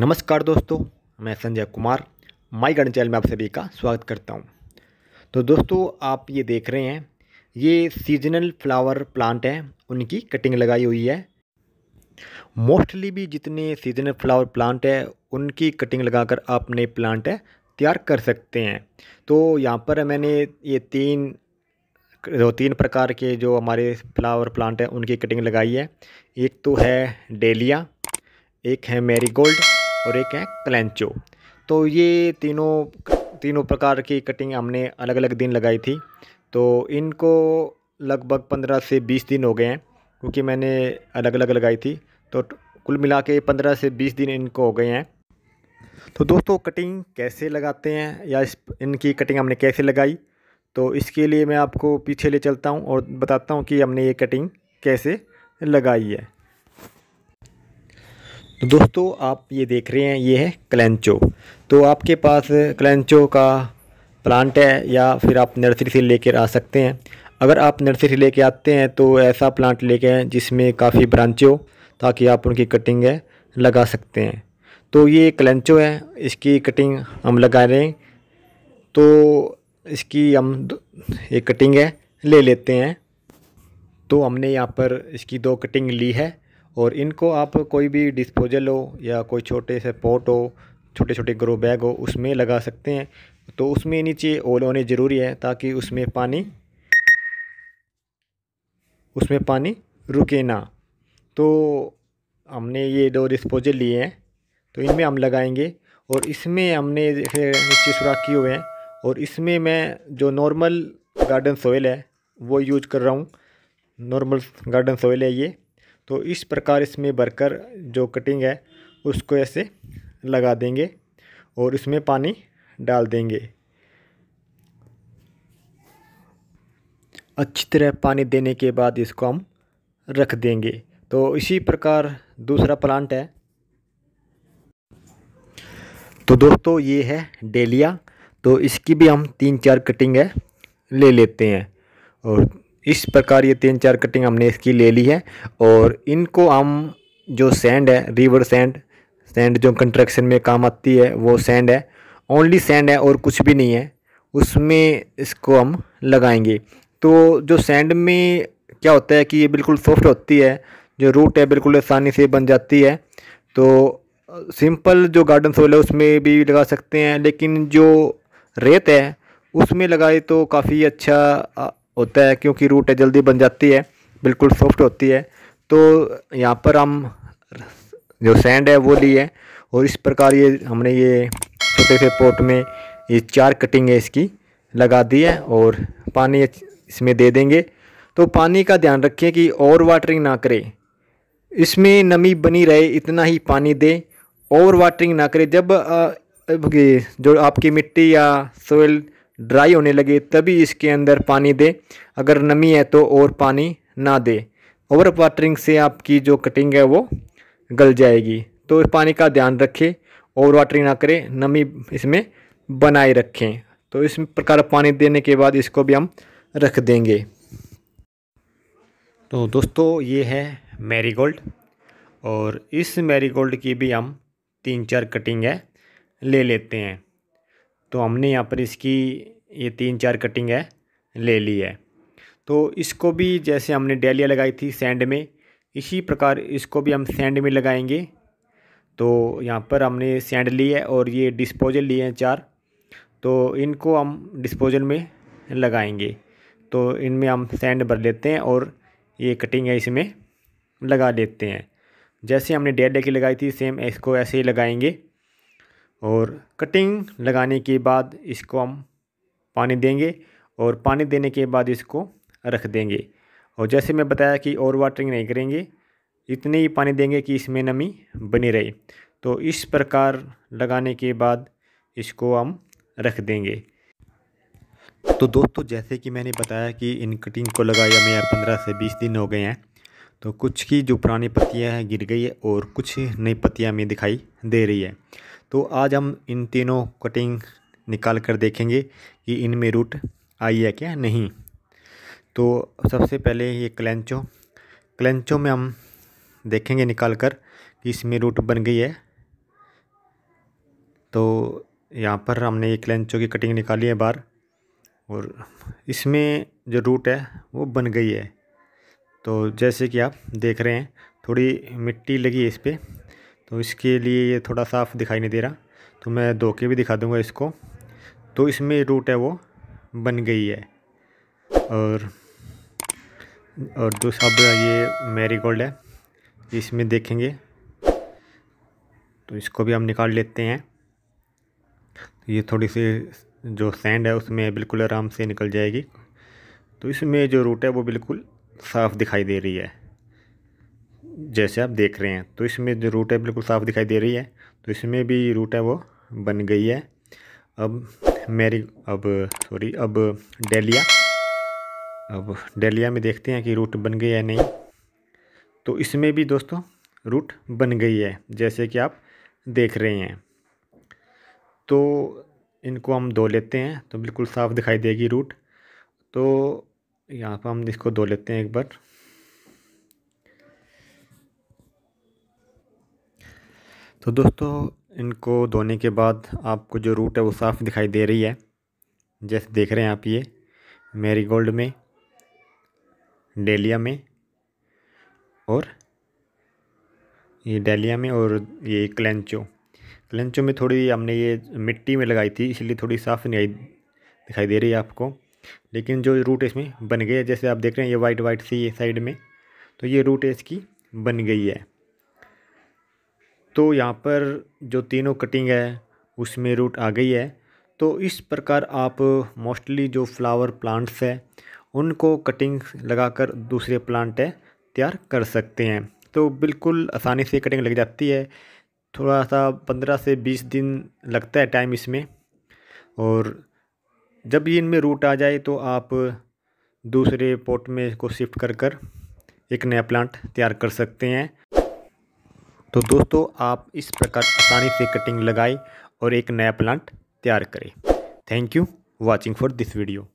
नमस्कार दोस्तों मैं संजय कुमार माई गण चैनल में आप सभी का स्वागत करता हूँ तो दोस्तों आप ये देख रहे हैं ये सीजनल फ्लावर प्लांट हैं उनकी कटिंग लगाई हुई है मोस्टली भी जितने सीजनल फ्लावर प्लांट है उनकी कटिंग लगाकर आप नए प्लांट है तैयार कर सकते हैं तो यहाँ पर मैंने ये तीन दो तीन प्रकार के जो हमारे फ्लावर प्लांट हैं उनकी कटिंग लगाई है एक तो है डेलिया एक है मेरीगोल्ड और एक है क्लेंचो तो ये तीनों तीनों प्रकार की कटिंग हमने अलग अलग दिन लगाई थी तो इनको लगभग पंद्रह से बीस दिन हो गए हैं क्योंकि मैंने अलग अलग लगाई थी तो कुल मिला के पंद्रह से बीस दिन इनको हो गए हैं तो दोस्तों कटिंग कैसे लगाते हैं या इस इनकी कटिंग हमने कैसे लगाई तो इसके लिए मैं आपको पीछे ले चलता हूँ और बताता हूँ कि हमने ये कटिंग कैसे लगाई है तो दोस्तों आप ये देख रहे हैं ये है क्लेंचो तो आपके पास क्लेंचो का प्लांट है या फिर आप नर्सरी से लेकर आ सकते हैं अगर आप नर्सरी से लेके आते हैं तो ऐसा प्लांट लेके आएँ जिसमें काफ़ी ब्रांच हो ताकि आप उनकी कटिंग है लगा सकते हैं तो ये क्लेंचो है इसकी कटिंग हम लगा रहे हैं तो इसकी हम ये कटिंग है ले लेते हैं तो हमने यहाँ पर इसकी दो कटिंग ली है और इनको आप कोई भी डिस्पोजल हो या कोई छोटे से पॉट हो छोटे छोटे ग्रो बैग हो उसमें लगा सकते हैं तो उसमें नीचे ओल होने ज़रूरी है ताकि उसमें पानी उसमें पानी रुके ना तो हमने ये दो डिस्पोजल लिए हैं तो इनमें हम लगाएंगे और इसमें हमने नीचे सुराख किए हुए हैं और इसमें मैं जो नॉर्मल गार्डन सोइल है वो यूज कर रहा हूँ नॉर्मल गार्डन सोइल है ये तो इस प्रकार इसमें भरकर जो कटिंग है उसको ऐसे लगा देंगे और इसमें पानी डाल देंगे अच्छी तरह पानी देने के बाद इसको हम रख देंगे तो इसी प्रकार दूसरा प्लांट है तो दोस्तों ये है डेलिया तो इसकी भी हम तीन चार कटिंग है ले लेते हैं और इस प्रकार ये तीन चार कटिंग हमने इसकी ले ली है और इनको हम जो सैंड है रिवर सैंड सैंड जो कंस्ट्रक्शन में काम आती है वो सैंड है ओनली सैंड है और कुछ भी नहीं है उसमें इसको हम लगाएंगे तो जो सैंड में क्या होता है कि ये बिल्कुल सॉफ्ट होती है जो रूट है बिल्कुल आसानी से बन जाती है तो सिंपल जो गार्डन सोल है उसमें भी लगा सकते हैं लेकिन जो रेत है उसमें लगाए तो काफ़ी अच्छा होता है क्योंकि रूट है जल्दी बन जाती है बिल्कुल सॉफ्ट होती है तो यहाँ पर हम जो सैंड है वो ली है और इस प्रकार ये हमने ये छोटे से पोट में ये चार कटिंग है इसकी लगा दी है और पानी इसमें दे देंगे तो पानी का ध्यान रखें कि ओवर वाटरिंग ना करें इसमें नमी बनी रहे इतना ही पानी दें ओवर वाटरिंग ना करें जब जो आपकी मिट्टी या सोयल ड्राई होने लगे तभी इसके अंदर पानी दें अगर नमी है तो और पानी ना दें ओवर वाटरिंग से आपकी जो कटिंग है वो गल जाएगी तो पानी का ध्यान रखें ओवर वाटरिंग ना करें नमी इसमें बनाए रखें तो इस प्रकार पानी देने के बाद इसको भी हम रख देंगे तो दोस्तों ये है मैरीगोल्ड और इस मैरीगोल्ड की भी हम तीन चार कटिंग है ले लेते हैं तो हमने यहाँ पर इसकी ये तीन चार कटिंग है ले ली है तो इसको भी जैसे हमने डेलिया लगाई थी सैंड में इसी प्रकार इसको भी हम सैंड में लगाएंगे तो यहाँ पर हमने सैंड ली है और ये डिस्पोजल लिए हैं चार तो इनको हम डिस्पोजल में लगाएंगे तो इनमें हम सैंड भर लेते हैं और ये कटिंग है इसमें लगा लेते हैं जैसे हमने डेढ़ की लगाई थी सेम इसको ऐसे ही लगाएंगे और कटिंग लगाने के बाद इसको हम पानी देंगे और पानी देने के बाद इसको रख देंगे और जैसे मैं बताया कि ओवर वाटरिंग नहीं करेंगे इतने ही पानी देंगे कि इसमें नमी बनी रहे तो इस प्रकार लगाने के बाद इसको हम रख देंगे तो दोस्तों जैसे कि मैंने बताया कि इन कटिंग को लगाया मैं पंद्रह से बीस दिन हो गए हैं तो कुछ की जो पुरानी पत्तियां हैं गिर गई है और कुछ नई पत्तियां हमें दिखाई दे रही है तो आज हम इन तीनों कटिंग निकाल कर देखेंगे कि इनमें रूट आई है क्या नहीं तो सबसे पहले ये क्लेंचो क्लेंचो में हम देखेंगे निकाल कर कि इसमें रूट बन गई है तो यहाँ पर हमने ये क्लेंचो की कटिंग निकाली है बार और इसमें जो रूट है वो बन गई है तो जैसे कि आप देख रहे हैं थोड़ी मिट्टी लगी है इस पर तो इसके लिए ये थोड़ा साफ़ दिखाई नहीं दे रहा तो मैं धो के भी दिखा दूँगा इसको तो इसमें रूट है वो बन गई है और और जो सब ये मेरी गोल्ड है इसमें देखेंगे तो इसको भी हम निकाल लेते हैं तो ये थोड़ी सी जो सैंड है उसमें बिल्कुल आराम से निकल जाएगी तो इसमें जो रूट है वो बिल्कुल साफ़ दिखाई दे रही है जैसे आप देख रहे हैं तो इसमें जो रूट है बिल्कुल साफ़ दिखाई दे रही है तो इसमें भी रूट है वो बन गई है अब मेरी अब सॉरी अब डेलिया अब डेलिया में देखते हैं कि रूट बन गई है नहीं तो इसमें भी दोस्तों रूट बन गई है जैसे कि आप देख रहे हैं तो इनको हम धो लेते हैं तो बिल्कुल साफ़ दिखाई देगी रूट तो यहाँ पर हम इसको धो लेते हैं एक बार तो दोस्तों इनको धोने के बाद आपको जो रूट है वो साफ़ दिखाई दे रही है जैसे देख रहे हैं आप ये मेरी गोल्ड में डेलिया में और ये डेलिया में और ये क्लेंचो क्लेंचो में थोड़ी हमने ये मिट्टी में लगाई थी इसलिए थोड़ी साफ़ नहीं दिखाई दे रही है आपको लेकिन जो रूट इसमें बन गई है जैसे आप देख रहे हैं ये वाइट वाइट सी साइड में तो ये रूट इसकी बन गई है तो यहाँ पर जो तीनों कटिंग है उसमें रूट आ गई है तो इस प्रकार आप मोस्टली जो फ्लावर प्लांट्स है उनको कटिंग लगाकर दूसरे प्लांट है तैयार कर सकते हैं तो बिल्कुल आसानी से कटिंग लग जाती है थोड़ा सा पंद्रह से बीस दिन लगता है टाइम इसमें और जब ये इनमें रूट आ जाए तो आप दूसरे पोट में इसको शिफ्ट कर कर एक नया प्लांट तैयार कर सकते हैं तो दोस्तों आप इस प्रकार आसानी से कटिंग लगाएं और एक नया प्लांट तैयार करें thank you watching for this video